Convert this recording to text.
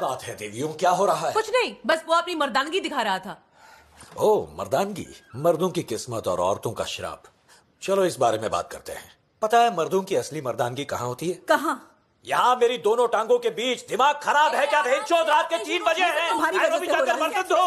बात है देवियों क्या हो रहा है कुछ नहीं बस वो अपनी मर्दानगी दिखा रहा था ओ मर्दानगी मर्दों की किस्मत और औरतों का शराब चलो इस बारे में बात करते हैं पता है मर्दों की असली मर्दानगी कहाँ होती है कहाँ यहाँ मेरी दोनों टांगों के बीच दिमाग खराब है क्या रात के तीन बजे है